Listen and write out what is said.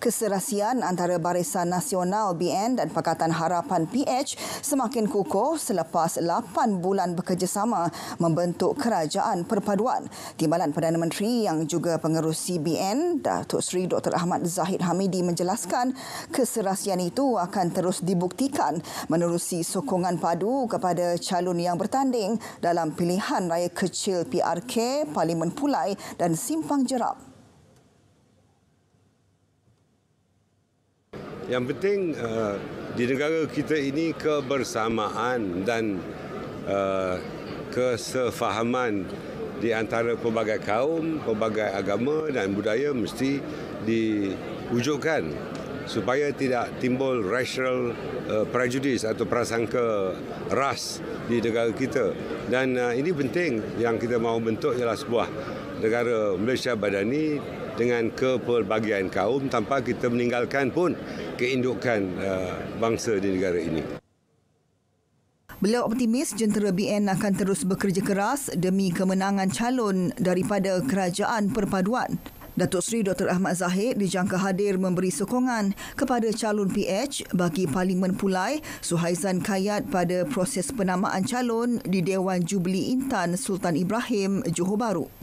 Keserasian antara Barisan Nasional BN dan Pakatan Harapan PH semakin kukuh selepas 8 bulan bekerjasama membentuk kerajaan perpaduan. Timbalan Perdana Menteri yang juga pengerusi BN, Datuk Seri Dr. Ahmad Zahid Hamidi menjelaskan keserasian itu akan terus dibuktikan menerusi sokongan padu kepada calon yang bertanding dalam pilihan raya kecil PRK, Parlimen Pulai dan Simpang Jerap. yang penting uh, di negara kita ini kebersamaan dan uh, kesefahaman di antara pelbagai kaum, pelbagai agama dan budaya mesti diwujudkan supaya tidak timbul racial uh, prejudice atau prasangka ras di negara kita dan uh, ini penting yang kita mahu bentuk ialah sebuah negara Malaysia badani dengan kepelbagaian kaum tanpa kita meninggalkan pun keindukan uh, bangsa di negara ini. Beliau optimis jentera BN akan terus bekerja keras demi kemenangan calon daripada kerajaan perpaduan. Datuk Seri Dr. Ahmad Zahid dijangka hadir memberi sokongan kepada calon PH bagi Parlimen Pulai Suhaizan Kayat pada proses penamaan calon di Dewan Jubli Intan Sultan Ibrahim, Johor Bahru.